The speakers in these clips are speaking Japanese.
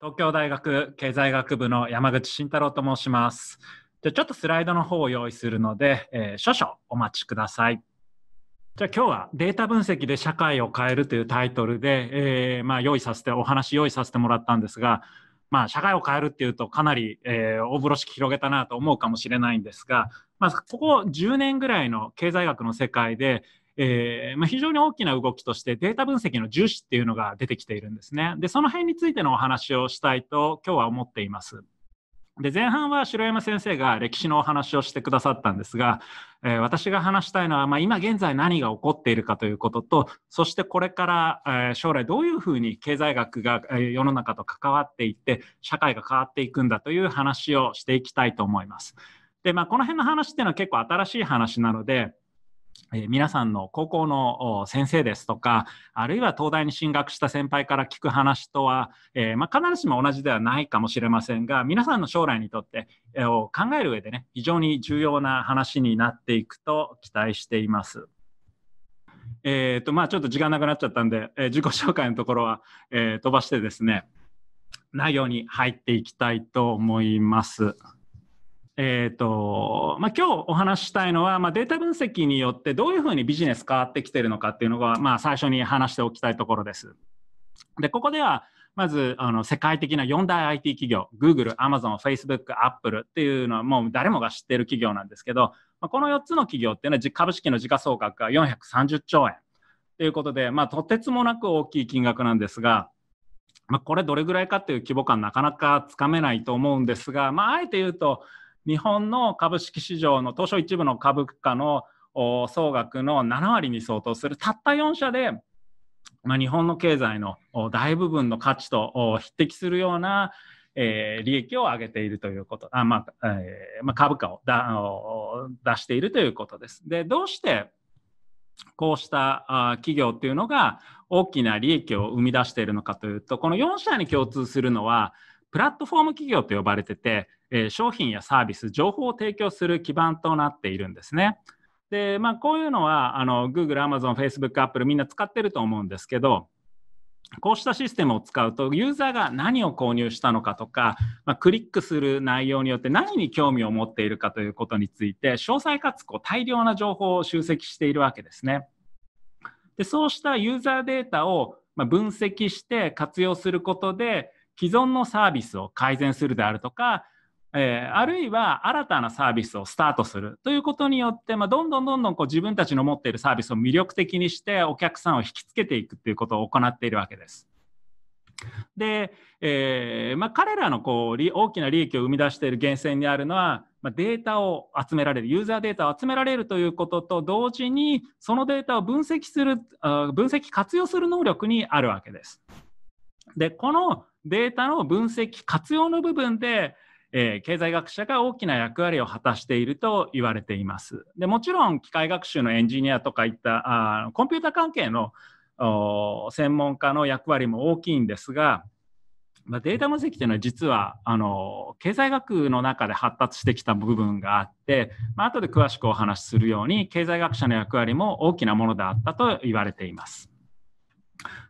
東京大学経済学部の山口慎太郎と申します。じゃちょっとスライドの方を用意するので、えー、少々お待ちください。じゃあ今日はデータ分析で社会を変えるというタイトルで、えー、まあ用意させて、お話用意させてもらったんですが、まあ社会を変えるっていうとかなり、えー、大風呂敷広げたなと思うかもしれないんですが、まあここ10年ぐらいの経済学の世界で、えー、まあ、非常に大きな動きとしてデータ分析の重視っていうのが出てきているんですね。で、その辺についてのお話をしたいと今日は思っています。で、前半は城山先生が歴史のお話をしてくださったんですが、えー、私が話したいのは、まあ、今現在何が起こっているかということと、そしてこれから、えー、将来どういうふうに経済学が、えー、世の中と関わっていって、社会が変わっていくんだという話をしていきたいと思います。で、まあ、この辺の話っていうのは結構新しい話なので、えー、皆さんの高校の先生ですとかあるいは東大に進学した先輩から聞く話とは、えー、まあ、必ずしも同じではないかもしれませんが皆さんの将来にとって、えー、考える上でね非常に重要な話になっていくと期待しています。えーとまあ、ちょっと時間なくなっちゃったんで、え自己紹介のところは、え飛ばしてですね内容に入っていきたいと思います。えー、と、まあ、今日お話したいのは、まあ、データ分析によってどういうふうにビジネス変わってきているのかっていうのが、まあ、最初に話しておきたいところです。で、ここでは、まず、あの、世界的な4大 IT 企業、Google、Amazon、Facebook、Apple っていうのはもう誰もが知ってる企業なんですけど、まあ、この4つの企業っていうのは株式の時価総額が430兆円ということで、まあ、とてつもなく大きい金額なんですが、まあ、これどれぐらいかっていう規模感なかなかつかめないと思うんですが、まあ、あえて言うと、日本の株式市場の当初一部の株価の総額の7割に相当するたった4社で、まあ、日本の経済の大部分の価値と匹敵するような、えー、利益を上げているということあ、まあえーまあ、株価を出しているということです。でどうしてこうした企業っていうのが大きな利益を生み出しているのかというとこの4社に共通するのはプラットフォーム企業と呼ばれててえ商品やサービス、情報を提供する基盤となっているんですね。で、まあ、こういうのはあの Google、Amazon、Facebook、Apple みんな使ってると思うんですけど、こうしたシステムを使うとユーザーが何を購入したのかとか、まあ、クリックする内容によって何に興味を持っているかということについて詳細かつこう大量な情報を集積しているわけですね。でそうしたユーザーデータを分析して活用することで既存のサービスを改善するであるとかえー、あるいは新たなサービスをスタートするということによって、まあ、どんどんどんどんこう自分たちの持っているサービスを魅力的にしてお客さんを引きつけていくということを行っているわけです。で、えー、まあ、彼らのこう大きな利益を生み出している源泉にあるのは、まあ、データを集められるユーザーデータを集められるということと同時にそのデータを分析する分析活用する能力にあるわけです。でこのデータの分析活用の部分でえー、経済学者が大きな役割を果たしていると言われています。でもちろん機械学習のエンジニアとかいったあコンピューター関係の専門家の役割も大きいんですが、まあ、データ分析というのは実はあの経済学の中で発達してきた部分があって、まあ後で詳しくお話しするように経済学者の役割も大きなものであったと言われています。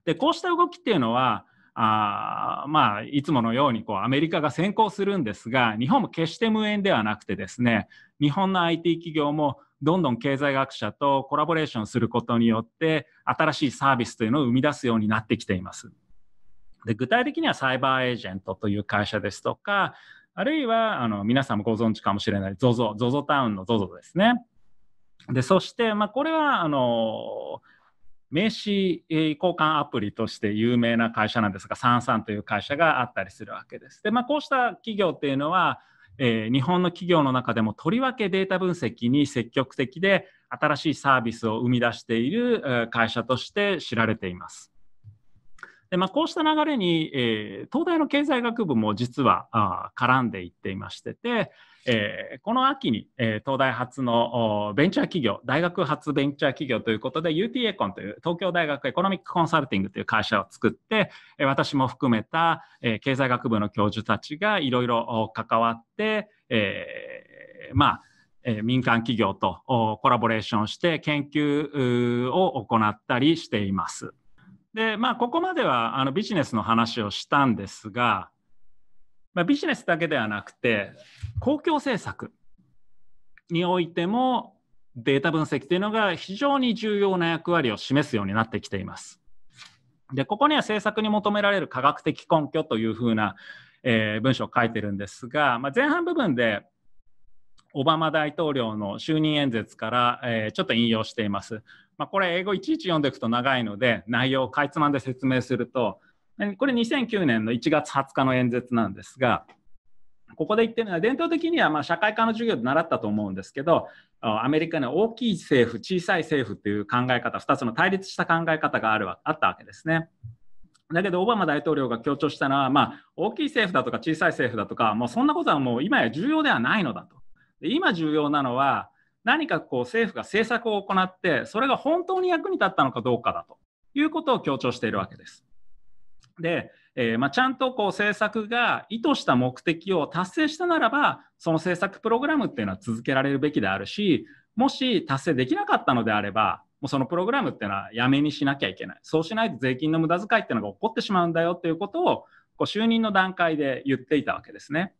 でこうした動きっていうのはあまあ、いつものようにこうアメリカが先行するんですが日本も決して無縁ではなくてですね日本の IT 企業もどんどん経済学者とコラボレーションすることによって新しいサービスというのを生み出すようになってきています。で具体的にはサイバーエージェントという会社ですとかあるいはあの皆さんもご存知かもしれない ZOZOZOZO タウンの ZOZO ですね。でそして、まあ、これはあのー名刺交換アプリとして有名な会社なんですが、サンサンという会社があったりするわけです。で、まあ、こうした企業っていうのは、えー、日本の企業の中でもとりわけデータ分析に積極的で、新しいサービスを生み出している会社として知られています。でまあ、こうした流れに、えー、東大の経済学部も実はあ絡んでいっていましてて、えー、この秋に、えー、東大発のベンチャー企業、大学発ベンチャー企業ということで、UT エコンという東京大学エコノミックコンサルティングという会社を作って、えー、私も含めた、えー、経済学部の教授たちがいろいろ関わって、えー、まあ、え民間企業とコラボレーションして研究を行ったりしています。で、まあ、ここまではあのビジネスの話をしたんですが、まあ、ビジネスだけではなくて公共政策においてもデータ分析というのが非常に重要な役割を示すようになってきています。でここには政策に求められる科学的根拠というふうな、えー、文章を書いてるんですが、まあ、前半部分でオバマ大統領の就任演説から、えー、ちょっと引用しています。まあ、これ英語いちいち読んでいくと長いので内容をかいつまんで説明するとこれ2009年の1月20日の演説なんですが、ここで言ってるのは、伝統的にはま社会科の授業で習ったと思うんですけど、アメリカには大きい政府、小さい政府という考え方、2つの対立した考え方があるあったわけですね。だけど、オバマ大統領が強調したのは、まあ、大きい政府だとか小さい政府だとか、もうそんなことはもう今や重要ではないのだと。で今重要なのは、何かこう政府が政策を行って、それが本当に役に立ったのかどうかだということを強調しているわけです。で、えー、まあ、ちゃんとこう政策が意図した目的を達成したならばその政策プログラムっていうのは続けられるべきであるしもし達成できなかったのであればもうそのプログラムっていうのはやめにしなきゃいけないそうしないと税金の無駄遣いっていうのが起こってしまうんだよっていうことをこう就任の段階で言っていたわけですね。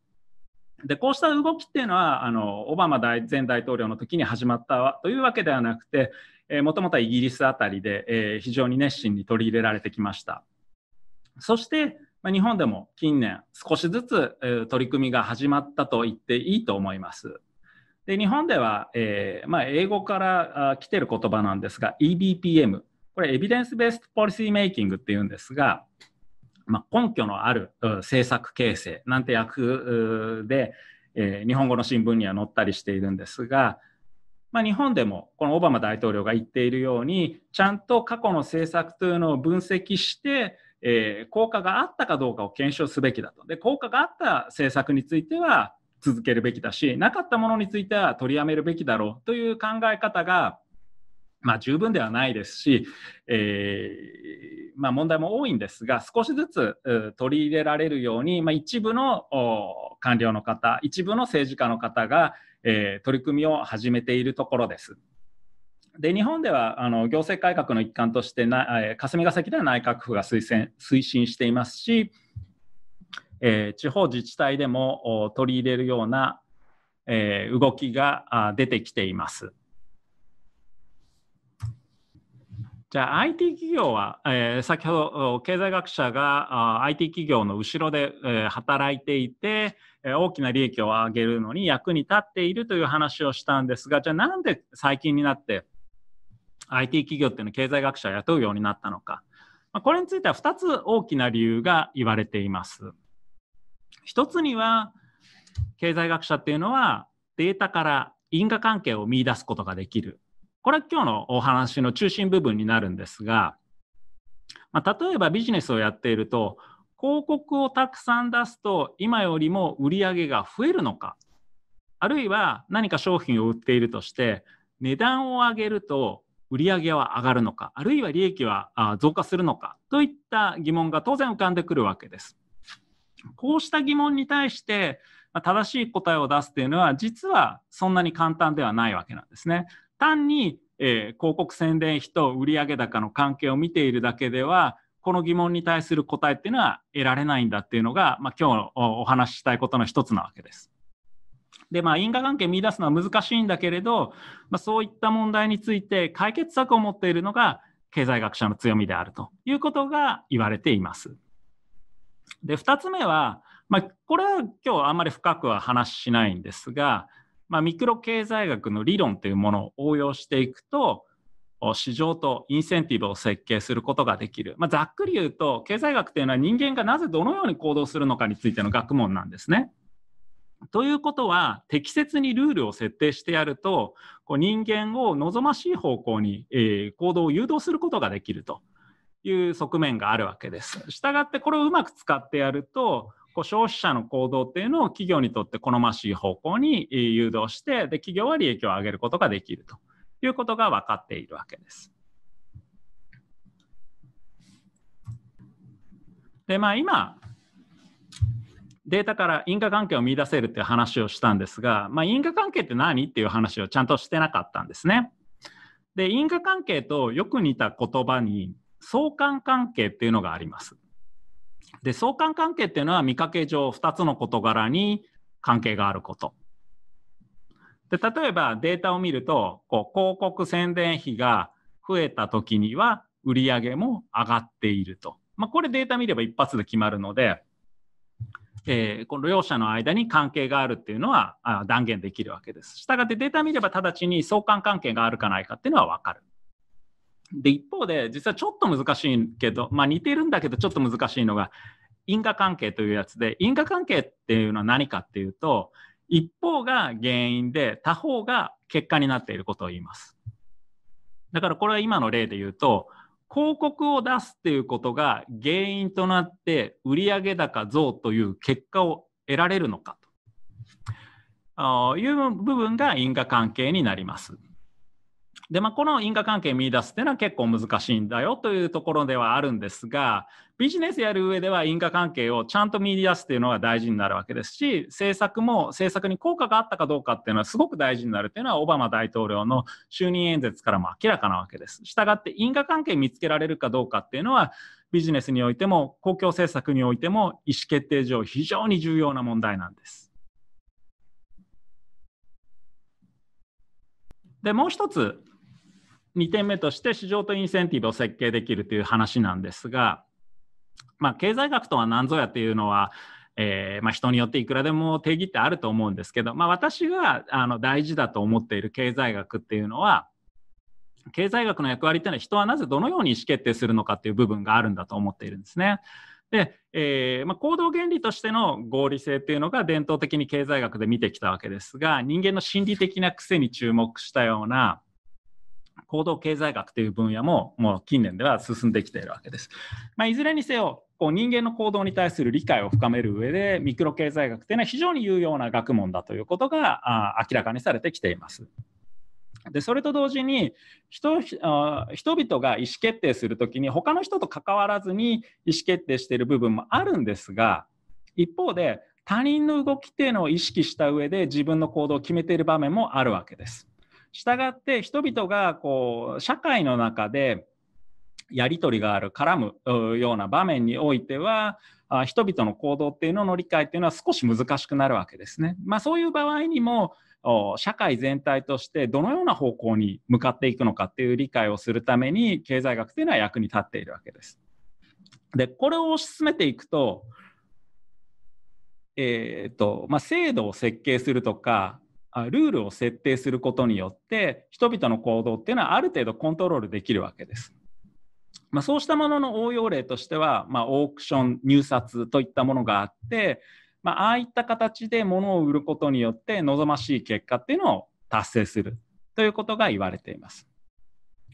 でこうした動きっていうのはあのオバマ大前大統領の時に始まったというわけではなくてもともとはイギリスあたりで、えー、非常に熱心に取り入れられてきました。そして、まあ、日本でも近年少しずつ、えー、取り組みが始まったと言っていいと思います。で日本では、えー、まあ、英語から来てる言葉なんですが EBPM これエビデンス・ベース・ポリシー・メイキングっていうんですが、まあ、根拠のある政策形成なんて訳で、えー、日本語の新聞には載ったりしているんですが、まあ、日本でもこのオバマ大統領が言っているようにちゃんと過去の政策というのを分析してえー、効果があったかどうかを検証すべきだと。で、効果があった政策については続けるべきだし、なかったものについては取りやめるべきだろうという考え方が、まあ、十分ではないですし、えー、まあ、問題も多いんですが、少しずつ取り入れられるように、まあ、一部の官僚の方、一部の政治家の方が、えー、取り組みを始めているところです。で日本ではあの行政改革の一環としてな霞が関では内閣府が推薦推進していますし、えー、地方自治体でも取り入れるような、えー、動きが出てきています。じゃあ IT 企業は、えー、先ほど経済学者があ IT 企業の後ろで、えー、働いていて、え大きな利益を上げるのに役に立っているという話をしたんですがじゃあなんで最近になって IT 企業っていうのは経済学者を雇うようになったのか、まあ、これについては2つ大きな理由が言われています。1つには経済学者っていうのはデータから因果関係を見出すことができる。これは今日のお話の中心部分になるんですが、まあ、例えばビジネスをやっていると広告をたくさん出すと今よりも売り上げが増えるのかあるいは何か商品を売っているとして値段を上げると売上は上がるのか、あるいは利益は増加するのかといった疑問が当然浮かんでくるわけです。こうした疑問に対して正しい答えを出すというのは実はそんなに簡単ではないわけなんですね。単に、えー、広告宣伝費と売上高の関係を見ているだけではこの疑問に対する答えっていうのは得られないんだっていうのが、まあ、今日お話ししたいことの一つなわけです。でまあ、因果関係見出すのは難しいんだけれど、まあ、そういった問題について解決策を持っているのが経済学者の強みであるということが言われています。で2つ目は、まあ、これは今日あんまり深くは話しないんですが、まあ、ミクロ経済学の理論というものを応用していくと市場とインセンティブを設計することができる、まあ、ざっくり言うと経済学というのは人間がなぜどのように行動するのかについての学問なんですね。ということは適切にルールを設定してやるとこう人間を望ましい方向に、えー、行動を誘導することができるという側面があるわけです。したがってこれをうまく使ってやるとこう消費者の行動っていうのを企業にとって好ましい方向に誘導してで企業は利益を上げることができるということが分かっているわけです。でまあ今データから因果関係を見出せるっていう話をしたんですが、まあ、因果関係って何っていう話をちゃんとしてなかったんですね。で因果関係とよく似た言葉に相関関係っていうのがあります。で相関関係っていうのは見かけ上2つの事柄に関係があること。で例えばデータを見るとこう広告宣伝費が増えた時には売上も上がっていると。まあ、これデータ見れば一発で決まるのでえー、この両者の間に関係があるっていうのはあ断言できるわけです。したがってデータ見れば直ちに相関関係があるかないかっていうのは分かる。で、一方で、実はちょっと難しいけど、まあ似てるんだけどちょっと難しいのが、因果関係というやつで、因果関係っていうのは何かっていうと、一方が原因で他方が結果になっていることを言います。だからこれは今の例で言うと、広告を出すっていうことが原因となって売上高増という結果を得られるのかという部分が因果関係になります。で、まあ、この因果関係見出すっていうのは結構難しいんだよというところではあるんですが、ビジネスやる上では因果関係をちゃんと見出すっていうのが大事になるわけですし、政策も政策に効果があったかどうかっていうのはすごく大事になるっていうのはオバマ大統領の就任演説からも明らかなわけです。したがって因果関係見つけられるかどうかっていうのは、ビジネスにおいても公共政策においても意思決定上非常に重要な問題なんです。でもう一つ2点目として市場とインセンティブを設計できるという話なんですが、まあ、経済学とは何ぞやっていうのは、えー、まあ、人によっていくらでも定義ってあると思うんですけど、まあ、私があの大事だと思っている経済学っていうのは経済学の役割っていうのは人はなぜどのように意思決定するのかっていう部分があるんだと思っているんですね。で、えー、まあ、行動原理としての合理性っていうのが伝統的に経済学で見てきたわけですが人間の心理的な癖に注目したような行動経済学という分野ももう近年では進んできているわけです。まあ、いずれにせよこう人間の行動に対する理解を深める上でミクロ経済学というのは非常に有用な学問だということが明らかにされてきています。でそれと同時に人人々が意思決定する時に他の人と関わらずに意思決定している部分もあるんですが一方で他人の動きっていうのを意識した上で自分の行動を決めている場面もあるわけです。したがって人々がこう社会の中でやり取りがある絡むような場面においては人々の行動っていうのの理解っていうのは少し難しくなるわけですね。まあ、そういう場合にも社会全体としてどのような方向に向かっていくのかっていう理解をするために経済学というのは役に立っているわけです。でこれを推し進めていくと,、えーとまあ、制度を設計するとかルールを設定することによって人々の行動っていうのはある程度コントロールできるわけです。まあ、そうしたものの応用例としては、まあ、オークション入札といったものがあって、まあ、ああいった形で物を売ることによって望ましい結果っていうのを達成するということが言われています。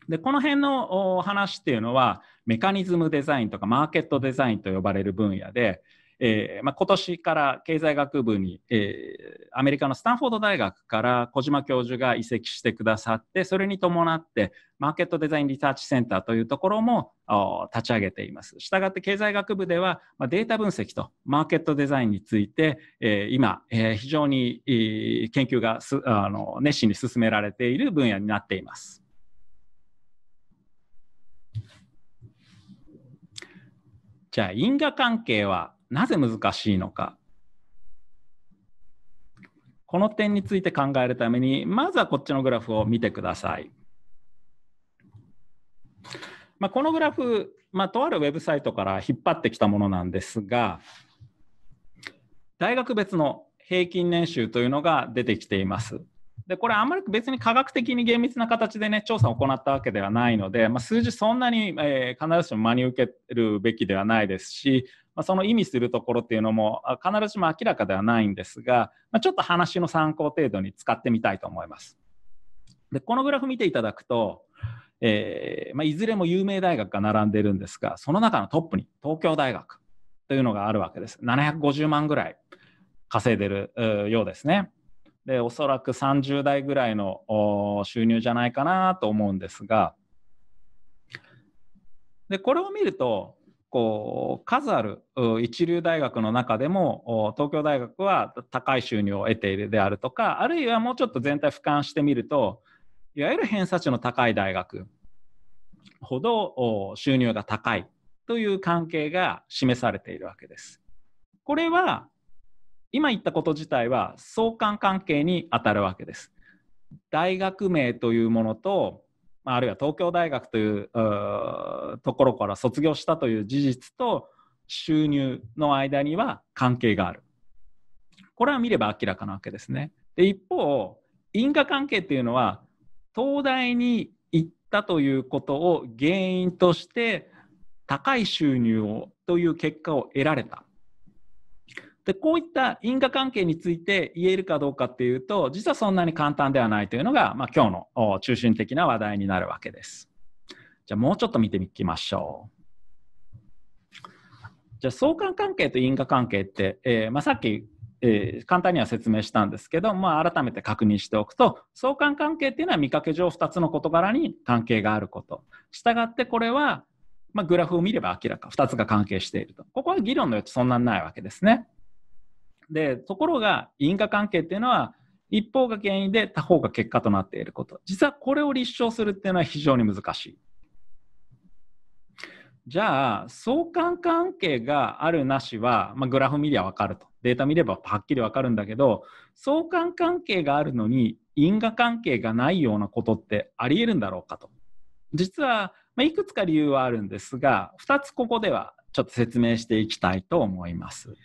でこの辺の話っていうのはメカニズムデザインとかマーケットデザインと呼ばれる分野で、えーまあ、今年から経済学部に、えー、アメリカのスタンフォード大学から小島教授が移籍してくださってそれに伴ってマーケットデザインリサーチセンターというところも立ち上げていますしたがって経済学部では、まあ、データ分析とマーケットデザインについて、えー、今、えー、非常に、えー、研究がすあの熱心に進められている分野になっています。じゃあ因果関係はなぜ難しいのかこの点について考えるためにまずはこっちのグラフを見てください。まあ、このグラフ、まあ、とあるウェブサイトから引っ張ってきたものなんですが大学別の平均年収というのが出てきています。でこれあんまり別に科学的に厳密な形でね調査を行ったわけではないので、まあ、数字そんなに、えー、必ずしも真に受けるべきではないですし、まあ、その意味するところっていうのも必ずしも明らかではないんですが、まあ、ちょっと話の参考程度に使ってみたいと思います。でこのグラフ見ていただくと、えー、まあ、いずれも有名大学が並んでるんですがその中のトップに東京大学というのがあるわけです。750万ぐらい稼いでるようですね。でおそらく30代ぐらいの収入じゃないかなと思うんですがでこれを見るとこう数ある一流大学の中でも東京大学は高い収入を得ているであるとかあるいはもうちょっと全体俯瞰してみるといわゆる偏差値の高い大学ほど収入が高いという関係が示されているわけです。これは今言ったこと自体は相関関係にあたるわけです。大学名というものとあるいは東京大学というところから卒業したという事実と収入の間には関係がある。これは見れば明らかなわけですね。で一方因果関係っていうのは東大に行ったということを原因として高い収入をという結果を得られたで、こういった因果関係について言えるかどうかっていうと、実はそんなに簡単ではないというのが、まあ、今日の中心的な話題になるわけです。じゃあもうちょっと見ていきましょう。じゃあ相関関係と因果関係って、えー、まあ、さっき、えー、簡単には説明したんですけど、まあ、改めて確認しておくと相関関係っていうのは見かけ上2つの事柄に関係があることしたがってこれは、まあ、グラフを見れば明らか2つが関係しているとここは議論の余地そんなにないわけですね。で、ところが因果関係っていうのは、一方が原因で他方が結果となっていること。実はこれを立証するっていうのは非常に難しい。じゃあ、相関関係があるなしは、まあ、グラフ見りゃ分かると。データ見ればはっきり分かるんだけど、相関関係があるのに因果関係がないようなことってありえるんだろうかと。実は、まあ、いくつか理由はあるんですが、2つここではちょっと説明していきたいと思います。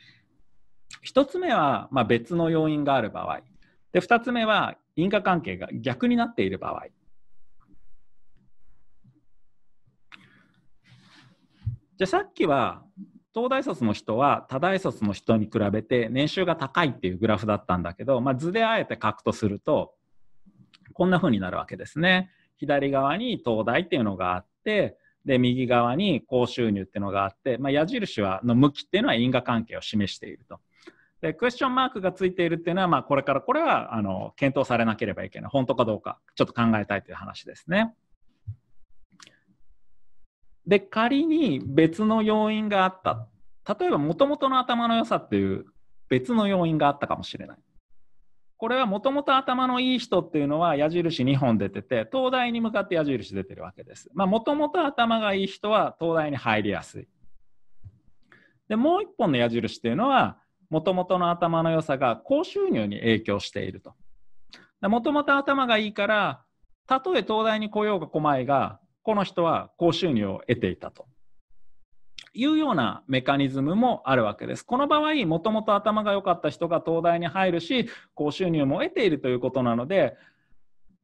1つ目は、まあ、別の要因がある場合。で、2つ目は因果関係が逆になっている場合。じゃあさっきは東大卒の人は多大卒の人に比べて年収が高いっていうグラフだったんだけど、まあ、図であえて書くとするとこんなふうになるわけですね。左側に東大っていうのがあってで右側に高収入っていうのがあって、まあ、矢印はの向きっていうのは因果関係を示していると。で、クエスチョンマークがついているっていうのは、まあ、これからこれは、あの、検討されなければいけない。本当かどうか、ちょっと考えたいという話ですね。で、仮に別の要因があった。例えば、もともとの頭の良さっていう別の要因があったかもしれない。これはもともと頭のいい人っていうのは矢印2本出てて、東大に向かって矢印出てるわけです。まあ、もともと頭がいい人は東大に入りやすい。で、もう1本の矢印っていうのは、もともとの頭の良さが高収入に影響していると。もともと頭がいいから、たとえ東大に来ようが来まいが、この人は高収入を得ていたと。いうようなメカニズムもあるわけです。この場合、もともと頭が良かった人が東大に入るし、高収入も得ているということなので、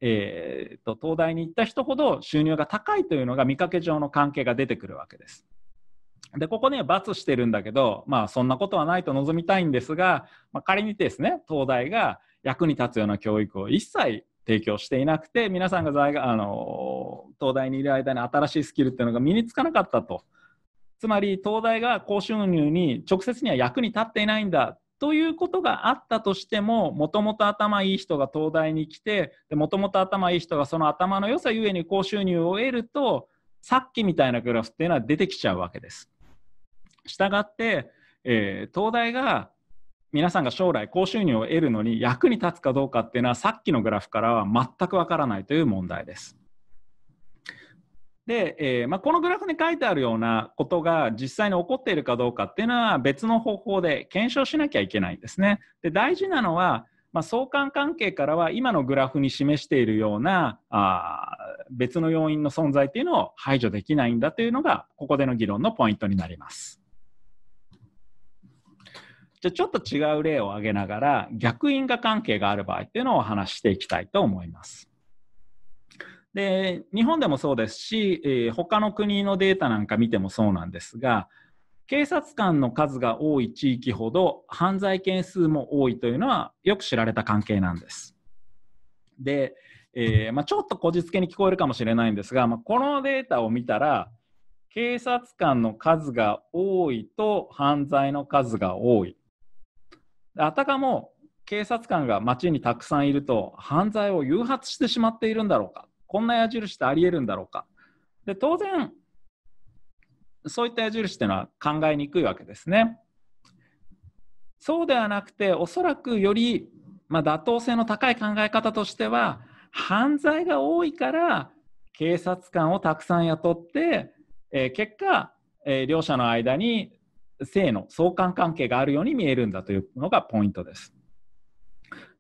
えーと、と東大に行った人ほど収入が高いというのが見かけ上の関係が出てくるわけです。で、ここね、罰してるんだけど、まあ、そんなことはないと望みたいんですが、まあ、仮にですね、東大が役に立つような教育を一切提供していなくて、皆さんが在あの東大にいる間に新しいスキルっていうのが身につかなかったと。つまり、東大が高収入に直接には役に立っていないんだということがあったとしてももともと頭いい人が東大に来てもともと頭いい人がその頭の良さゆえに高収入を得るとさっきみたいなグラフっていうのは出てきちゃうわけです。したがって、えー、東大が皆さんが将来高収入を得るのに役に立つかどうかっていうのはさっきのグラフからは全くわからないという問題です。で、えー、まあ、このグラフに書いてあるようなことが実際に起こっているかどうかっていうのは別の方法で検証しなきゃいけないんですね。で大事なのは、まあ、相関関係からは今のグラフに示しているようなあ別の要因の存在っていうのを排除できないんだというのがここでの議論のポイントになります。じゃちょっと違う例を挙げながら逆因果関係がある場合っていうのを話していきたいと思います。で日本でもそうですし、えー、他の国のデータなんか見てもそうなんですが警察官の数が多い地域ほど犯罪件数も多いというのはよく知られた関係なんです。で、えー、まあ、ちょっとこじつけに聞こえるかもしれないんですが、まあ、このデータを見たら警察官の数が多いと犯罪の数が多いあたかも警察官が街にたくさんいると犯罪を誘発してしまっているんだろうかこんな矢印ってありえるんだろうかで当然そういった矢印っていうのは考えにくいわけですね。そうではなくておそらくより、まあ、妥当性の高い考え方としては犯罪が多いから警察官をたくさん雇って、えー、結果、えー、両者の間に性の相関関係があるように見えるんだというのがポイントです。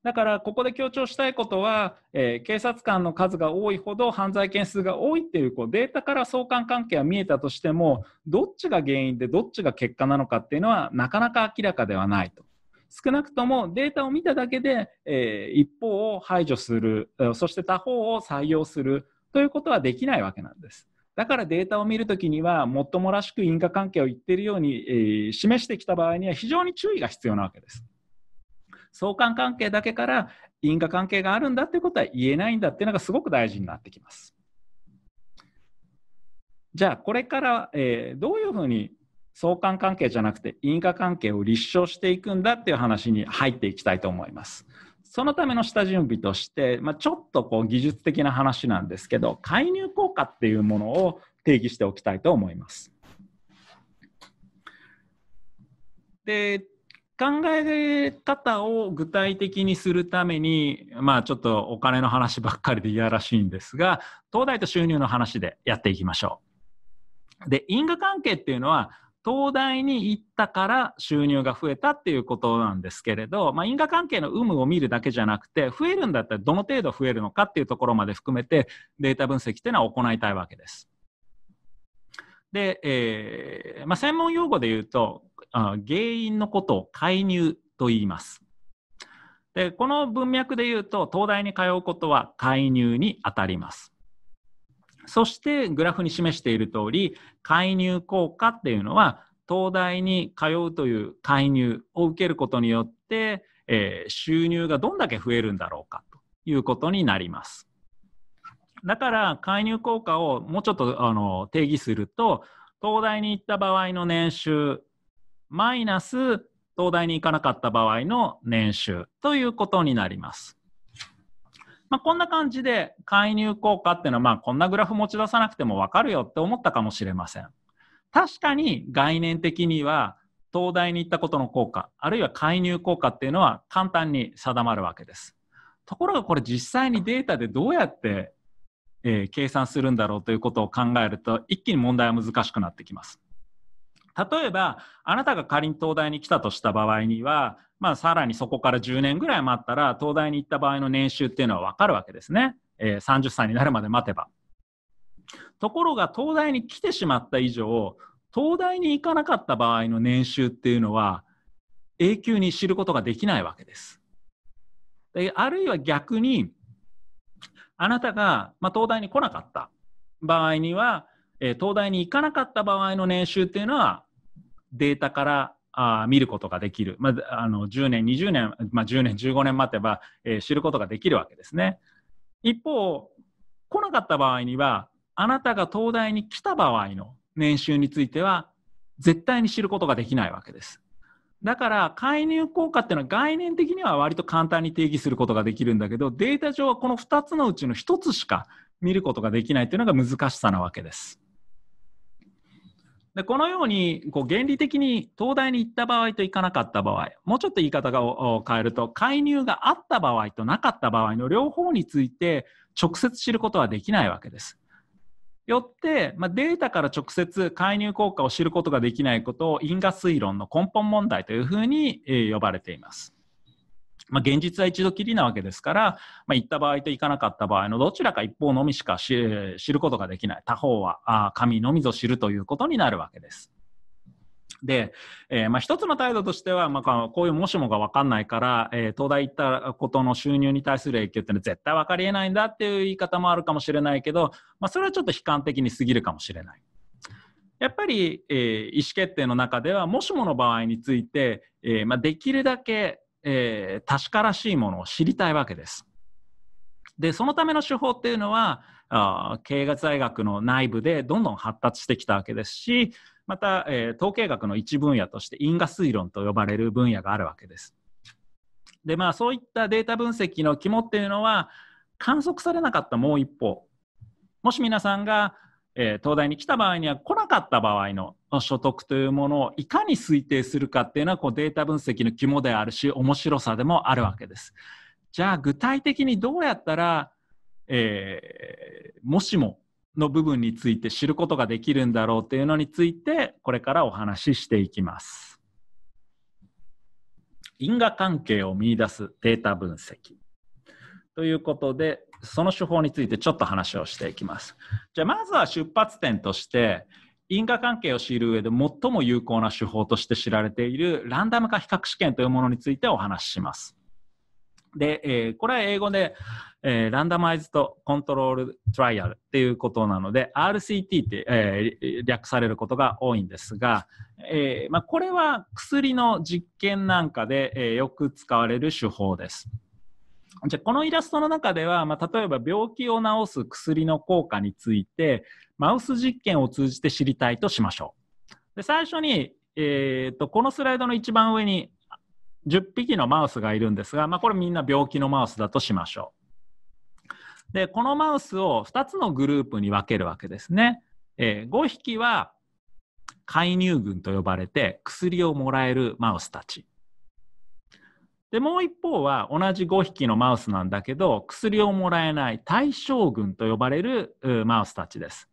だからここで強調したいことは、えー、警察官の数が多いほど犯罪件数が多いっていうこうデータから相関関係は見えたとしてもどっちが原因でどっちが結果なのかっていうのはなかなか明らかではないと。少なくともデータを見ただけで、えー、一方を排除するそして他方を採用するということはできないわけなんです。だからデータを見るときには、もっともらしく因果関係を言っているように、えー、示してきた場合には非常に注意が必要なわけです。相関関係だけから因果関係があるんだということは言えないんだっていうのがすごく大事になってきます。じゃあこれから、えー、どういうふうに相関関係じゃなくて因果関係を立証していくんだっていう話に入っていきたいと思います。そのための下準備として、まあ、ちょっとこう技術的な話なんですけど、介入効果っていうものを定義しておきたいと思います。で、考え方を具体的にするために、まあちょっとお金の話ばっかりでいやらしいんですが、東大と収入の話でやっていきましょう。で、因果関係っていうのは、東大に行ったから収入が増えたっていうことなんですけれど、まあ、因果関係の有無を見るだけじゃなくて増えるんだったらどの程度増えるのかっていうところまで含めてデータ分析っていうのは行いたいわけです。で、えーまあ、専門用語で言うとあ原因のことを介入と言います。でこの文脈で言うと東大に通うことは介入にあたります。そしてグラフに示している通り介入効果っていうのは東大に通うという介入を受けることによって、えー、収入がどんだけ増えるんだろうかということになります。だから介入効果をもうちょっとあの定義すると東大に行った場合の年収マイナス東大に行かなかった場合の年収ということになります。まあ、こんな感じで介入効果っていうのは、まあ、こんなグラフ持ち出さなくてもわかるよって思ったかもしれません。確かに概念的には東大に行ったことの効果あるいは介入効果っていうのは簡単に定まるわけです。ところがこれ実際にデータでどうやって、えー、計算するんだろうということを考えると一気に問題は難しくなってきます。例えば、あなたが仮に東大に来たとした場合には、まあ、さらにそこから10年ぐらい待ったら、東大に行った場合の年収っていうのは分かるわけですね。えー、30歳になるまで待てば。ところが、東大に来てしまった以上、東大に行かなかった場合の年収っていうのは、永久に知ることができないわけです。であるいは逆に、あなたが、まあ、東大に来なかった場合には、えー、東大に行かなかった場合の年収っていうのはデータからあ見ることができる、まあ、あの10年20年、まあ、10年15年待てば、えー、知ることができるわけですね一方来なかった場合にはあなたが東大に来た場合の年収については絶対に知ることができないわけですだから介入効果っていうのは概念的には割と簡単に定義することができるんだけどデータ上はこの2つのうちの1つしか見ることができないというのが難しさなわけです。でこのようにこう原理的に東大に行った場合と行かなかった場合もうちょっと言い方を変えると介入があった場合となかった場合の両方について直接知ることはできないわけです。よって、まあ、データから直接介入効果を知ることができないことを因果推論の根本問題というふうに呼ばれています。まあ、現実は一度きりなわけですから、まあ、行った場合と行かなかった場合のどちらか一方のみしか知ることができない他方はあ神のみぞ知るということになるわけです。で、えー、まあ、一つの態度としては、まあ、こういうもしもが分かんないから、えー、東大行ったことの収入に対する影響ってのは絶対分かりえないんだっていう言い方もあるかもしれないけど、まあ、それはちょっと悲観的に過ぎるかもしれない。やっぱり、えー、意思決定の中ではもしもの場合について、えまあ、できるだけえー、確からしいものを知りたいわけです。でそのための手法っていうのはあ経営大学の内部でどんどん発達してきたわけですしまた、えー、統計学の一分野として因果推論と呼ばれる分野があるわけです。でまあそういったデータ分析の肝っていうのは観測されなかったもう一方もし皆さんがえー、東大に来た場合には来なかった場合の所得というものをいかに推定するかっていうのはこうデータ分析の肝であるし面白さでもあるわけです。じゃあ具体的にどうやったら、えー、もしもの部分について知ることができるんだろうっていうのについてこれからお話ししていきます。因果関係を見出すデータ分析ということでその手法についてちょっと話をしていきます。じゃあまずは出発点として因果関係を知る上で最も有効な手法として知られているランダム化比較試験というものについてお話しします。で、えー、これは英語で、えー、ランダマイズとコントロールトライアルっていうことなので RCT って、えー、略されることが多いんですが、えまあ、これは薬の実験なんかで、えよく使われる手法です。じゃこのイラストの中では、まあ、例えば病気を治す薬の効果について、マウス実験を通じて知りたいとしましょう。で最初に、えーと、とこのスライドの一番上に10匹のマウスがいるんですが、まあ、これみんな病気のマウスだとしましょう。で、このマウスを2つのグループに分けるわけですね。えー、5匹は介入群と呼ばれて薬をもらえるマウスたち。で、もう一方は同じ5匹のマウスなんだけど、薬をもらえない対象群と呼ばれるマウスたちです。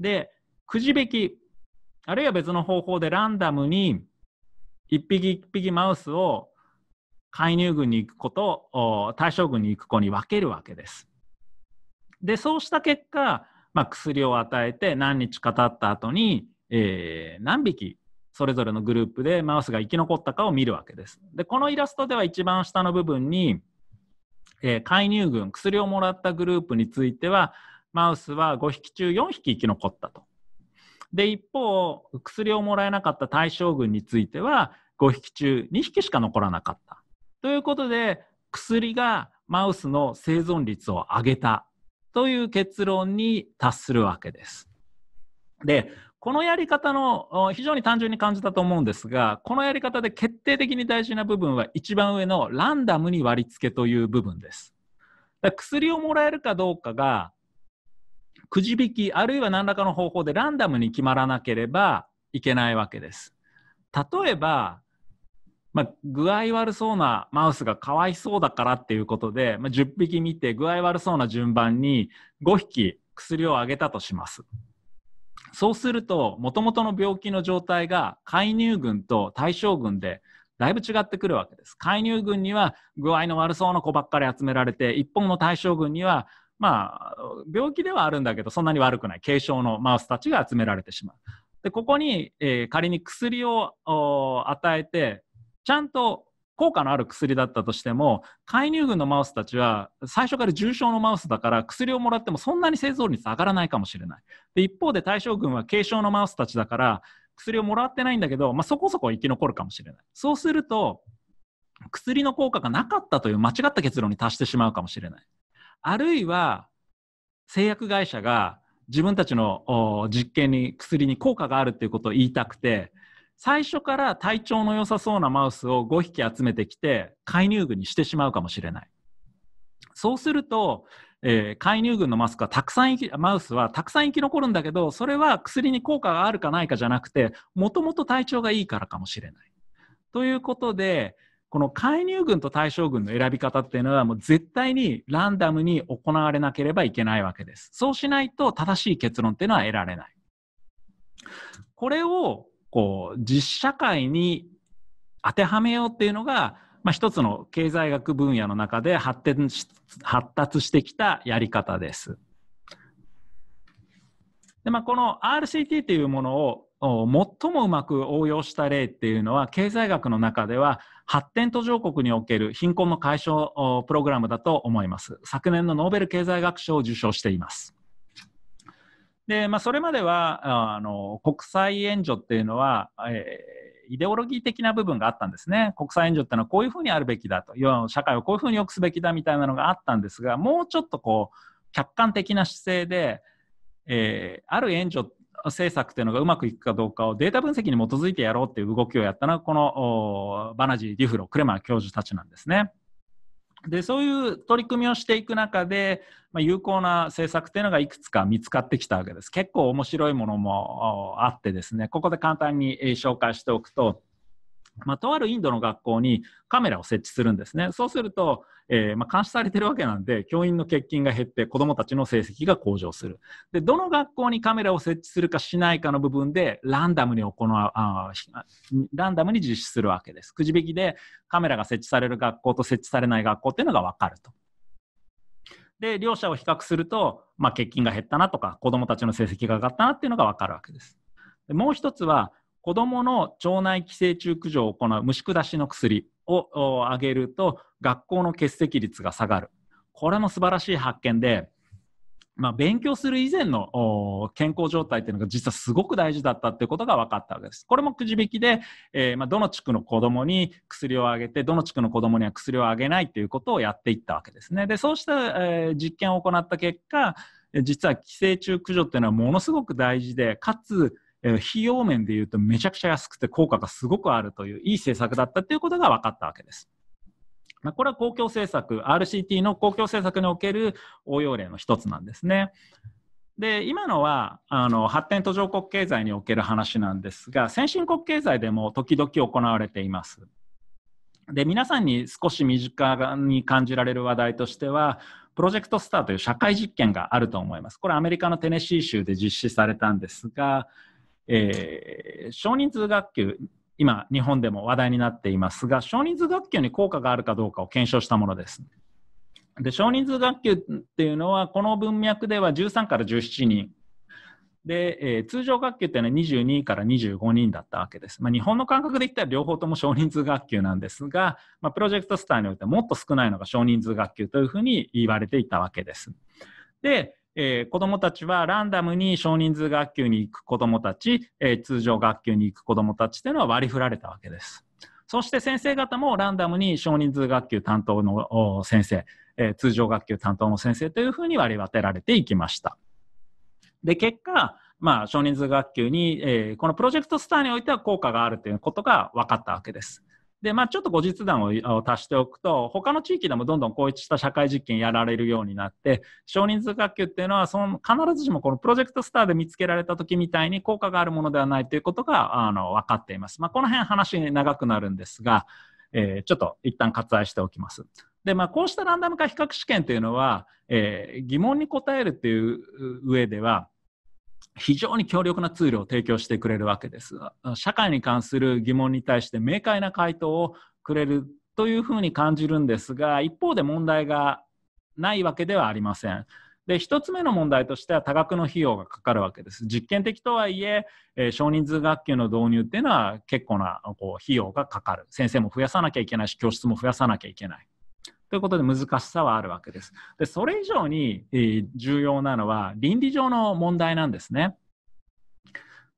で、くじ引き、あるいは別の方法でランダムに1匹1匹マウスを介入群に行く子と対象群に行く子に分けるわけです。で、そうした結果、まあ、薬を与えて何日か経った後に、えー、何匹それぞれのグループでマウスが生き残ったかを見るわけです。で、このイラストでは一番下の部分に、えー、介入群、薬をもらったグループについては、マウスは5匹中4匹生き残ったと。で、一方、薬をもらえなかった対象群については、5匹中2匹しか残らなかった。ということで、薬がマウスの生存率を上げたという結論に達するわけです。で、このやり方の非常に単純に感じたと思うんですが、このやり方で決定的に大事な部分は一番上のランダムに割り付けという部分です。だ薬をもらえるかどうかがくじ引きあるいは何らかの方法でランダムに決まらなければいけないわけです。例えば、まあ、具合悪そうなマウスがかわいそうだからっていうことで、まあ、10匹見て具合悪そうな順番に5匹薬をあげたとします。そうすると、もともとの病気の状態が介入群と対象群でだいぶ違ってくるわけです。介入群には具合の悪そうな子ばっかり集められて、一方の対象群には、まあ、病気ではあるんだけど、そんなに悪くない軽症のマウスたちが集められてしまう。で、ここに、えー、仮に薬を与えて、ちゃんと効果のある薬だったとしても介入群のマウスたちは最初から重症のマウスだから薬をもらってもそんなに製造率上がらないかもしれないで一方で対象群は軽症のマウスたちだから薬をもらってないんだけど、まあ、そこそこ生き残るかもしれないそうすると薬の効果がなかったという間違った結論に達してしまうかもしれないあるいは製薬会社が自分たちの実験に薬に効果があるということを言いたくて最初から体調の良さそうなマウスを5匹集めてきて介入群にしてしまうかもしれない。そうすると、えー、介入群のマスクはたくさんマウスはたくさん生き残るんだけどそれは薬に効果があるかないかじゃなくてもともと体調がいいからかもしれない。ということでこの介入群と対象群の選び方っていうのはもう絶対にランダムに行われなければいけないわけです。そうしないと正しい結論っていうのは得られない。これをこう実社会に当てはめようっていうのが、まあ、一つの経済学分野の中で発展し発達してきたやり方です。でまあ、この RCT というものを最もうまく応用した例っていうのは経済学の中では発展途上国における貧困の解消プログラムだと思います昨年のノーベル経済学賞を受賞していますで、まあ、それまではあの国際援助っていうのは、えー、イデオロギー的な部分があったんですね。国際援助ってのはこういうふうにあるべきだと、要は社会をこういうふうに良くすべきだみたいなのがあったんですが、もうちょっとこう、客観的な姿勢で、えー、ある援助政策というのがうまくいくかどうかをデータ分析に基づいてやろうという動きをやったのがこのバナジー・デュフロクレマー教授たちなんですね。でそういう取り組みをしていく中で、まあ、有効な政策っていうのがいくつか見つかってきたわけです。結構面白いものもあってですねここで簡単に紹介しておくとまあ、とあるインドの学校にカメラを設置するんですね。そうすると、えー、まあ、監視されてるわけなんで、教員の欠勤が減って子供たちの成績が向上する。で、どの学校にカメラを設置するかしないかの部分で、ランダムに行う、あランダムに実施するわけです。くじ引きでカメラが設置される学校と設置されない学校っていうのが分かると。で、両者を比較すると、まあ、欠勤が減ったなとか、子供たちの成績が上がったなっていうのがわかるわけです。でもう一つは、子供の腸内寄生虫駆除を行う虫下しの薬を上げると学校の欠席率が下がる。これも素晴らしい発見で、まあ、勉強する以前の健康状態っていうのが実はすごく大事だったっていうことが分かったわけです。これもくじ引きで、えー、まあ、どの地区の子供に薬をあげて、どの地区の子供には薬をあげないっていうことをやっていったわけですね。で、そうした、えー、実験を行った結果、実は寄生虫駆除っていうのはものすごく大事で、かつ、えー、費用面で言うとめちゃくちゃ安くて効果がすごくあるといういい政策だったということが分かったわけです。まあ、これは公共政策、RCT の公共政策における応用例の一つなんですね。で今のはあの発展途上国経済における話なんですが先進国経済でも時々行われています。で皆さんに少し身近に感じられる話題としてはプロジェクトスターという社会実験があると思います。これアメリカのテネシー州で実施されたんですが、えー、少人数学級今日本でも話題になっていますが少人数学級に効果があるかどうかを検証したものです。で少人数学級っていうのはこの文脈では13から17人で、えー、通常学級っていうのは22から25人だったわけです。まあ、日本の感覚で言ったら両方とも少人数学級なんですが、まあ、プロジェクトスターにおいてもっと少ないのが少人数学級というふうに言われていたわけです。で、えー、子どもたちはランダムに少人数学級に行く子どもたち、えー、通常学級に行く子どもたちというのは割り振られたわけです。そして先生方もランダムに少人数学級担当の先生、えー、通常学級担当の先生というふうに割り当てられていきました。で、結果、まあ、少人数学級に、えー、このプロジェクトスターにおいては効果があるということが分かったわけです。で、まあ、ちょっと後日談を足しておくと、他の地域でもどんどんこういった社会実験やられるようになって、少人数学級っていうのは、その必ずしもこのプロジェクトスターで見つけられた時みたいに効果があるものではないということが、あの、分かっています。まあ、この辺話長くなるんですが、えー、ちょっと一旦割愛しておきます。で、まあ、こうしたランダム化比較試験というのは、えー、疑問に答えるっていう上では、非常に強力なツールを提供してくれるわけです。社会に関する疑問に対して明快な回答をくれるというふうに感じるんですが、一方で問題がないわけではありません。で、一つ目の問題としては多額の費用がかかるわけです。実験的とはいえ、えー、少人数学級の導入っていうのは結構なこう費用がかかる。先生も増やさなきゃいけないし、教室も増やさなきゃいけない。ということで難しさはあるわけです。で、それ以上に重要なのは倫理上の問題なんですね。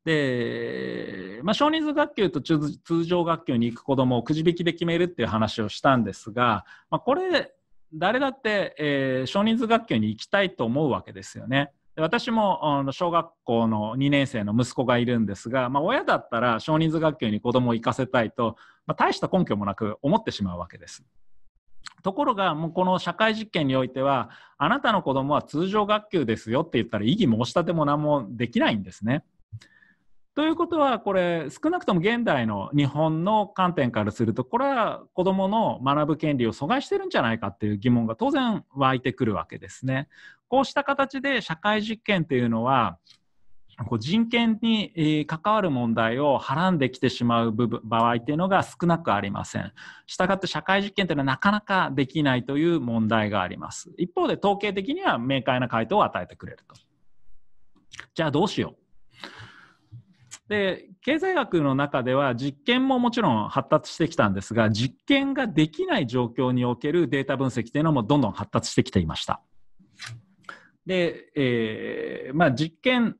で、まあ、少人数学級と通常学級に行く子どもをくじ引きで決めるっていう話をしたんですが、まあ、これ誰だって、えー、少人数学級に行きたいと思うわけですよね。で私もあの小学校の2年生の息子がいるんですが、まあ、親だったら少人数学級に子どもを行かせたいと、まあ、大した根拠もなく思ってしまうわけです。ところが、もうこの社会実験においては、あなたの子供は通常学級ですよって言ったら、異議申し立ても何もできないんですね。ということは、これ、少なくとも現代の日本の観点からすると、これは子供の学ぶ権利を阻害してるんじゃないかっていう疑問が当然湧いてくるわけですね。こうした形で社会実験っていうのは、こう人権に、関わる問題をはらんできてしまう部分場合というのが少なくありません。したがって社会実験というのはなかなかできないという問題があります。一方で統計的には明快な回答を与えてくれると。じゃあどうしよう。で経済学の中では実験ももちろん発達してきたんですが実験ができない状況におけるデータ分析というのもどんどん発達してきていました。で、えーまあ、実験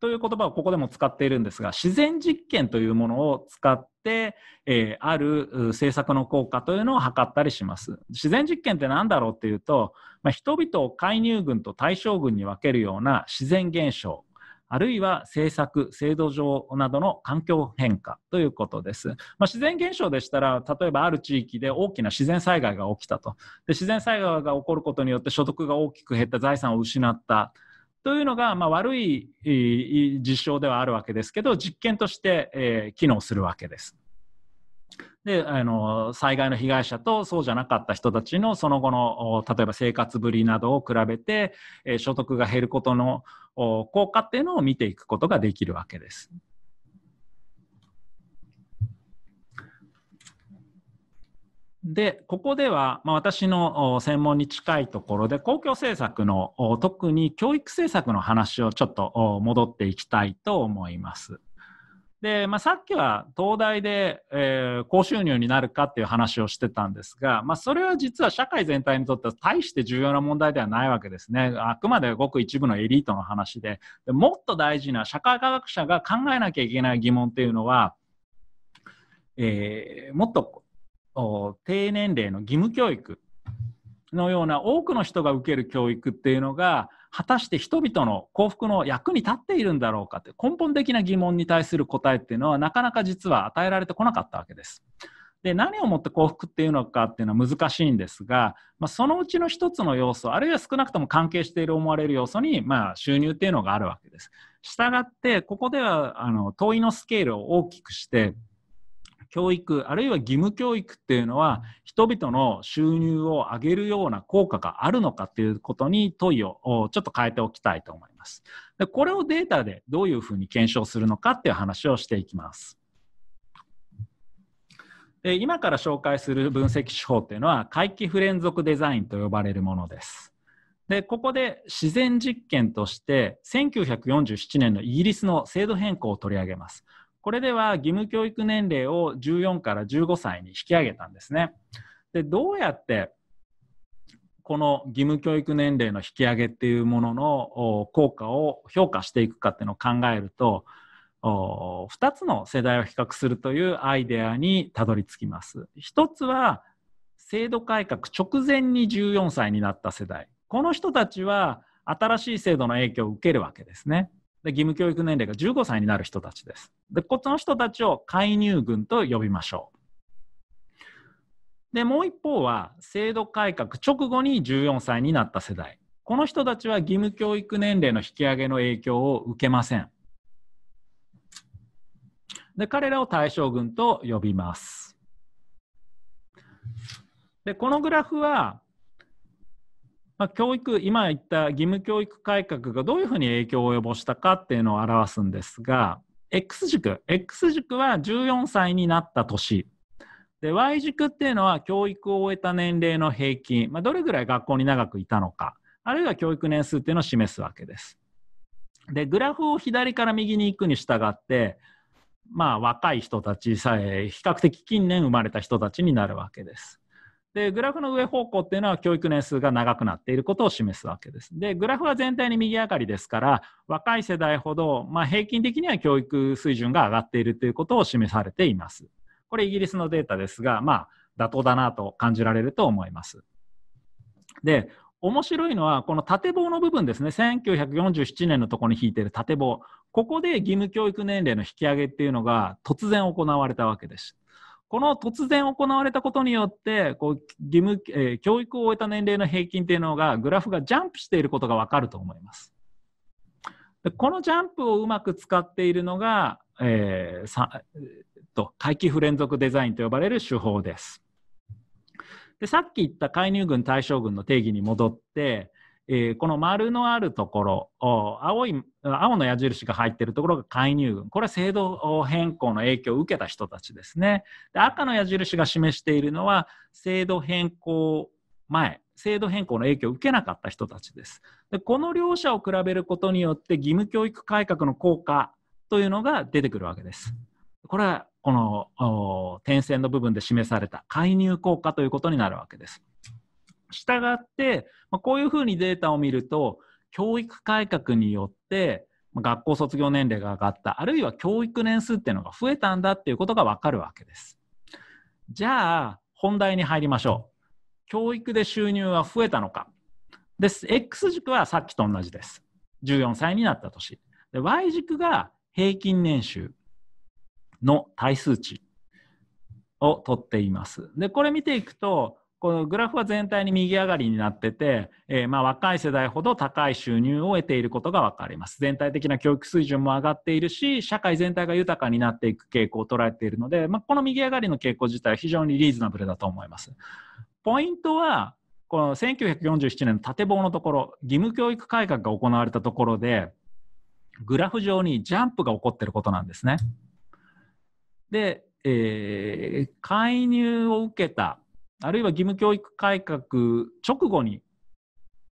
という言葉をここでも使っているんですが自然実験というものを使って、えー、ある政策の効果というのを測ったりします自然実験って何だろうっていうと、まあ、人々を介入群と対象群に分けるような自然現象あるいは政策、制度上などの環境変化ということです。まあ、自然現象でしたら、例えばある地域で大きな自然災害が起きたと。で自然災害が起こることによって所得が大きく減った、財産を失った。というのが、まあ、悪い実証ではあるわけですけど実験として、えー、機能するわけです。であの災害の被害者とそうじゃなかった人たちのその後の例えば生活ぶりなどを比べて、えー、所得が減ることの効果っていうのを見ていくことができるわけです。で、ここでは、まあ、私の専門に近いところで、公共政策の、特に教育政策の話をちょっと戻っていきたいと思います。で、まあ、さっきは東大で、えー、高収入になるかっていう話をしてたんですが、まあ、それは実は社会全体にとっては大して重要な問題ではないわけですね。あくまでごく一部のエリートの話でで、もっと大事な社会科学者が考えなきゃいけない疑問っていうのは、えー、もっと低年齢の義務教育のような多くの人が受ける教育っていうのが果たして人々の幸福の役に立っているんだろうかって根本的な疑問に対する答えっていうのはなかなか実は与えられてこなかったわけです。で何をもって幸福っていうのかっていうのは難しいんですが、まあ、そのうちの一つの要素あるいは少なくとも関係している思われる要素に、まあ、収入っていうのがあるわけです。したがってここではあの問いのスケールを大きくして教育あるいは義務教育っていうのは人々の収入を上げるような効果があるのかっていうことに問いをちょっと変えておきたいと思います。でこれをデータでどういうふうに検証するのかっていう話をしていきます。で今から紹介する分析手法っていうのは回帰不連続デザインと呼ばれるものです。でここで自然実験として1947年のイギリスの制度変更を取り上げます。これでは義務教育年齢を14から15歳に引き上げたんですね。でどうやってこの義務教育年齢の引き上げっていうものの効果を評価していくかっていうのを考えると2つの世代を比較するというアイデアにたどり着きます。1つは制度改革直前に14歳になった世代この人たちは新しい制度の影響を受けるわけですね。で義務教育年齢が15歳になる人たちです。で、この人たちを介入軍と呼びましょう。で、もう一方は制度改革直後に14歳になった世代。この人たちは義務教育年齢の引き上げの影響を受けません。で、彼らを対象群と呼びます。で、このグラフはまあ、教育今言った義務教育改革がどういうふうに影響を及ぼしたかっていうのを表すんですが X 軸 X 軸は14歳になった年で Y 軸っていうのは教育を終えた年齢の平均、まあ、どれぐらい学校に長くいたのかあるいは教育年数っていうのを示すわけです。でグラフを左から右に行くに従ってまあ若い人たちさえ比較的近年生まれた人たちになるわけです。で、グラフの上方向っていうのは教育年数が長くなっていることを示すわけです。で、グラフは全体に右上がりですから、若い世代ほど、まあ、平均的には教育水準が上がっているということを示されています。これイギリスのデータですが、まあ、妥当だなと感じられると思います。で、面白いのは、この縦棒の部分ですね。1947年のところに引いてる縦棒。ここで義務教育年齢の引き上げっていうのが突然行われたわけです。この突然行われたことによって、こう義務、えー、教育を終えた年齢の平均っていうのが、グラフがジャンプしていることがわかると思います。でこのジャンプをうまく使っているのが、えー、さえー、と回帰不連続デザインと呼ばれる手法です。でさっき言った介入群対象群の定義に戻って、えー、この丸のあるところ青い青の矢印が入っているところが介入群これは制度変更の影響を受けた人たちですねで赤の矢印が示しているのは制度変更前制度変更の影響を受けなかった人たちですでこの両者を比べることによって義務教育改革の効果というのが出てくるわけですこれはこの点線の部分で示された介入効果ということになるわけです従って、まあ、こういうふうにデータを見ると、教育改革によって、ま学校卒業年齢が上がった、あるいは教育年数っていうのが増えたんだっていうことがわかるわけです。じゃあ、本題に入りましょう。教育で収入は増えたのか。です。X 軸はさっきと同じです。14歳になった年。で Y 軸が平均年収の対数値をとっています。で、これ見ていくと、このグラフは全体に右上がりになってて、えー、まあ若い世代ほど高い収入を得ていることが分かります。全体的な教育水準も上がっているし、社会全体が豊かになっていく傾向を捉えているので、まあ、この右上がりの傾向自体は非常にリーズナブルだと思います。ポイントは、この1947年の縦棒のところ、義務教育改革が行われたところで、グラフ上にジャンプが起こってることなんですね。で、えー、介入を受けたあるいは義務教育改革直後に、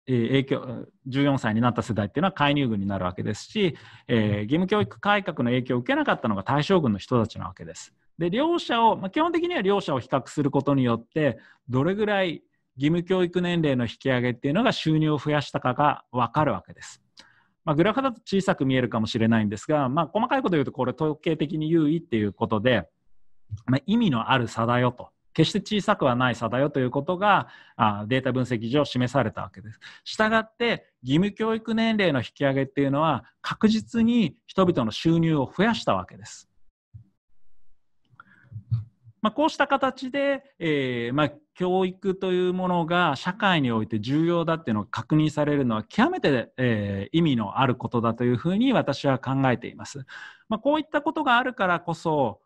えー、影響14歳になった世代っていうのは介入軍になるわけですし、えー、義務教育改革の影響を受けなかったのが大将軍の人たちなわけです。で両者を、まあ、基本的には両者を比較することによってどれぐらい義務教育年齢の引き上げっていうのが収入を増やしたかが分かるわけです。まあ、グラフだと小さく見えるかもしれないんですが、まあ、細かいこと言うとこれ統計的に優位っていうことで、まあ、意味のある差だよと。決して小さくはない差だよということがあデータ分析上示されたわけです。したがって義務教育年齢の引き上げっていうのは確実に人々の収入を増やしたわけです。まあ、こうした形で、えーまあ、教育というものが社会において重要だっていうのを確認されるのは極めて、えー、意味のあることだというふうに私は考えています。まあ、こういったことがあるからこそ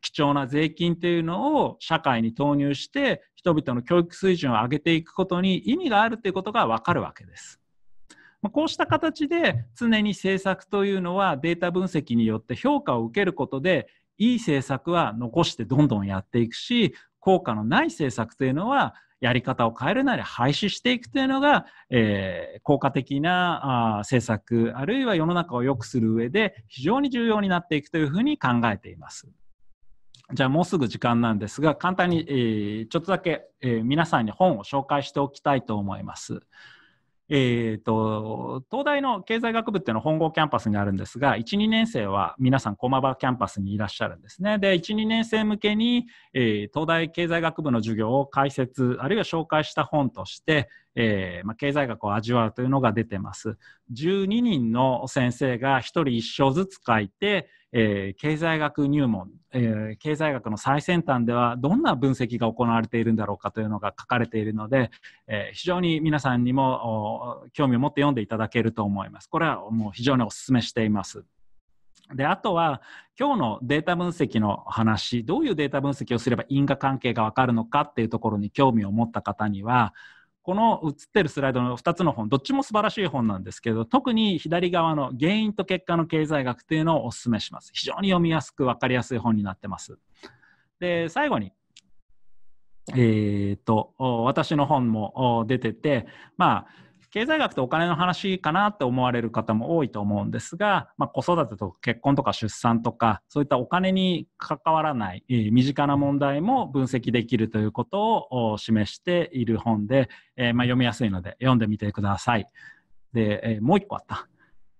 貴重な税金というのを社会に投入して人々の教育水準を上げていくことに意味があるということがわかるわけです。こうした形で常に政策というのはデータ分析によって評価を受けることでいい政策は残してどんどんやっていくし効果のない政策というのはやり方を変えるなり廃止していくというのが、えー、効果的なあ政策、あるいは世の中を良くする上で非常に重要になっていくというふうに考えています。じゃあもうすぐ時間なんですが、簡単に、えー、ちょっとだけ、えー、皆さんに本を紹介しておきたいと思います。えーと、東大の経済学部っていうのは本郷キャンパスにあるんですが12年生は皆さん駒場キャンパスにいらっしゃるんですねで12年生向けに、えー、東大経済学部の授業を解説あるいは紹介した本として、えーまあ、経済学を味わうというのが出てます。12人の先生が1人1章ずつ書いて、えー、経済学入門、えー、経済学の最先端ではどんな分析が行われているんだろうかというのが書かれているので、えー、非常に皆さんにも興味を持って読んでいただけると思います。これはもう非常にお勧めしています。であとは今日のデータ分析の話どういうデータ分析をすれば因果関係が分かるのかっていうところに興味を持った方にはこの写ってるスライドの2つの本、どっちも素晴らしい本なんですけど、特に左側の原因と結果の経済学というのをお勧めします。非常に読みやすく分かりやすい本になってます。で、最後に、えー、っと、私の本も出てて、まあ、経済学とお金の話かなって思われる方も多いと思うんですが、まあ、子育てとか結婚とか出産とかそういったお金に関わらない、えー、身近な問題も分析できるということを示している本で、えー、まあ、読みやすいので読んでみてください。で、えー、もう一個あった。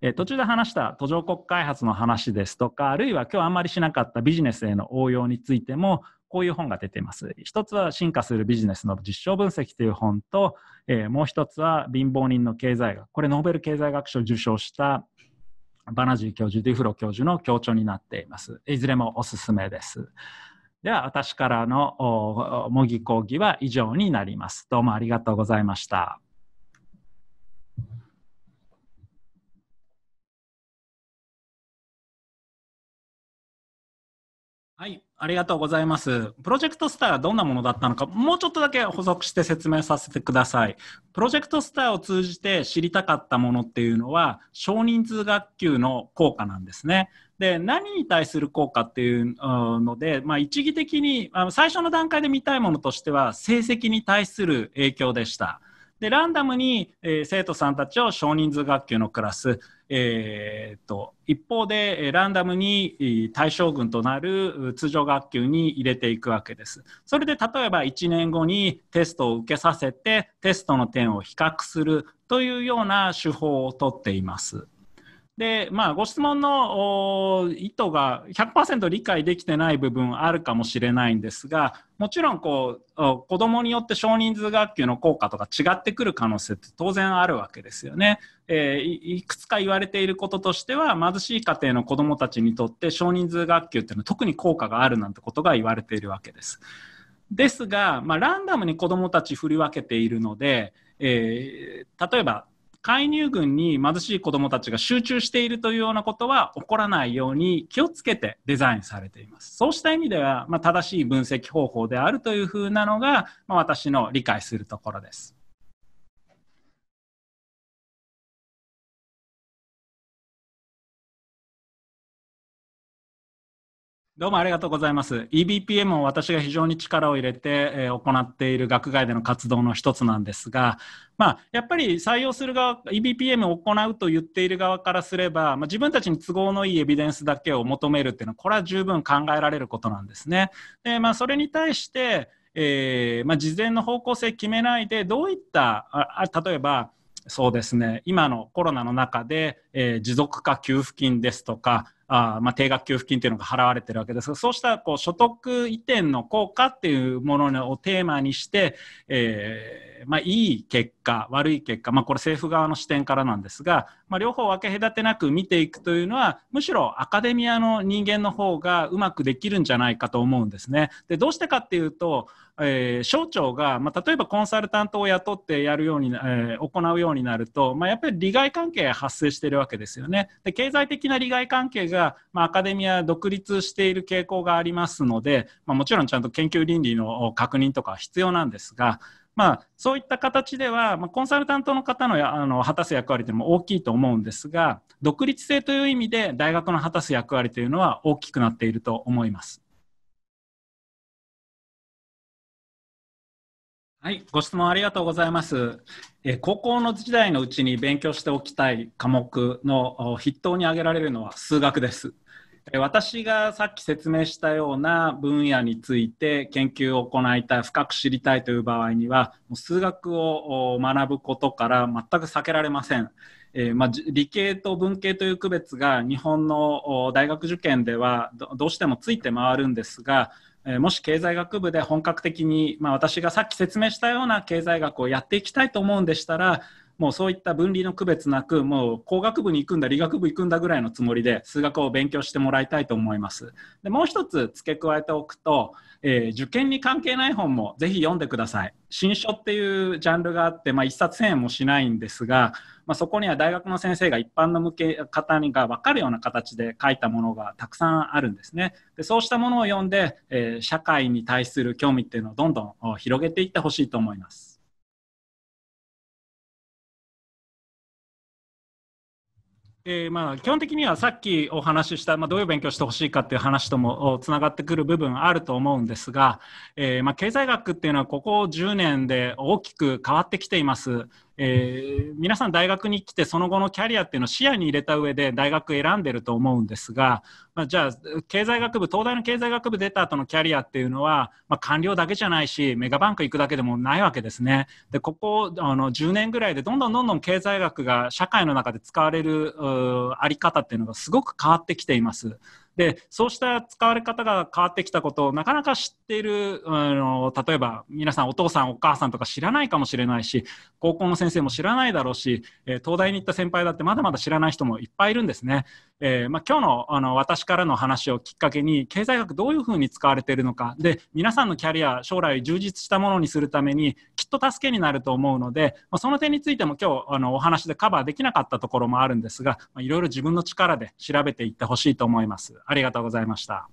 え途中で話した途上国開発の話ですとかあるいは今日あんまりしなかったビジネスへの応用についてもこういう本が出てます。一つは進化するビジネスの実証分析という本と、えー、もう一つは貧乏人の経済学。これノーベル経済学賞を受賞したバナジー教授、デュフロ教授の協調になっています。いずれもおすすめです。では、私からの模擬講義は以上になります。どうもありがとうございました。はい、ありがとうございます。プロジェクトスターはどんなものだったのか、もうちょっとだけ補足して説明させてください。プロジェクトスターを通じて知りたかったものっていうのは、少人数学級の効果なんですね。で、何に対する効果っていうので、まあ、一義的に、最初の段階で見たいものとしては、成績に対する影響でした。でランダムに、え生徒さんたちを少人数学級のクラスえー、と一方でランダムに対象群となる通常学級に入れていくわけです。それで例えば1年後にテストを受けさせてテストの点を比較するというような手法をとっています。で、まあ、ご質問の意図が100%理解できてない部分あるかもしれないんですが、もちろんこう、子供によって少人数学級の効果とか違ってくる可能性って当然あるわけですよね。えー、いくつか言われていることとしては、貧しい家庭の子供たちにとって少人数学級っていうのは特に効果があるなんてことが言われているわけです。ですが、まあ、ランダムに子供たち振り分けているので、えー、例えば介入群に貧しい子どもたちが集中しているというようなことは起こらないように気をつけてデザインされています。そうした意味では、まあ、正しい分析方法であるというふうなのが、まあ、私の理解するところです。どうもありがとうございます。EBPM を私が非常に力を入れて、えー、行っている学外での活動の一つなんですが、まあ、やっぱり採用する側、EBPM を行うと言っている側からすれば、まあ、自分たちに都合のいいエビデンスだけを求めるっていうのは、これは十分考えられることなんですね。でまあ、それに対して、えー、まあ、事前の方向性決めないで、どういった、あ例えば、そうですね今のコロナの中で、えー、持続化給付金ですとかあまあ、定額給付金というのが払われてるわけですがそうしたこう所得移転の効果っていうものをテーマにして、えーまあ、いい結果悪い結果、まあ、これ政府側の視点からなんですが、まあ、両方分け隔てなく見ていくというのはむしろアカデミアの人間の方がうまくできるんじゃないかと思うんですね。でどうしてかっていうとえー、省庁が、まあ、例えばコンサルタントを雇ってやるように、えー、行うようになると、まあ、やっぱり利害関係が発生しているわけですよね。で経済的な利害関係が、まあ、アカデミア独立している傾向がありますので、まあ、もちろんちゃんと研究倫理の確認とか必要なんですが、まあ、そういった形では、まあ、コンサルタントの方のあの果たす役割というのも大きいと思うんですが独立性という意味で大学の果たす役割というのは大きくなっていると思います。はい、ご質問ありがとうございます。え高校の時代のうちに勉強しておきたい科目の筆頭に挙げられるのは数学です。私がさっき説明したような分野について研究を行いたい深く知りたいという場合には数学を学ぶことから全く避けられません。えー、まあ、理系と文系という区別が日本の大学受験ではどうしてもついて回るんですがもし経済学部で本格的に、まあ、私がさっき説明したような経済学をやっていきたいと思うんでしたらもうそういった分離の区別なくもう工学部に行くんだ理学部行くんだぐらいのつもりで数学を勉強してもらいたいと思います。でもう一つ付け加えておくとえー、受験に関係ない本もぜひ読んでください。新書っていうジャンルがあって、まあ、1冊1000円もしないんですが、まあ、そこには大学の先生が一般の向け方が分かるような形で書いたものがたくさんあるんですね。でそうしたものを読んで、えー、社会に対する興味っていうのをどんどん広げていってほしいと思います。えー、まあ基本的にはさっきお話しした、まあ、どういう勉強してほしいかっていう話ともつながってくる部分あると思うんですが、えー、まあ経済学っていうのはここ10年で大きく変わってきています。えー、皆さん大学に来てその後のキャリアっていうのを視野に入れた上で大学選んでると思うんですが、まあ、じゃあ経済学部東大の経済学部出た後のキャリアっていうのは、まあ、官僚だけじゃないしメガバンク行くだけでもないわけですねでここあの10年ぐらいでどんどんどんどん経済学が社会の中で使われるあり方っていうのがすごく変わってきています。でそうした使われ方が変わってきたことをなかなか知っているあの例えば皆さんお父さんお母さんとか知らないかもしれないし高校の先生も知らないだろうし、え東大に行った先輩だってまだまだ知らない人もいっぱいいるんですね。えー、まあ、今日のあの私からの話をきっかけに経済学どういうふうに使われているのかで皆さんのキャリア将来充実したものにするためにきっと助けになると思うので、まあ、その点についても今日あのお話でカバーできなかったところもあるんですがいろいろ自分の力で調べていってほしいと思います。ありがとうございました。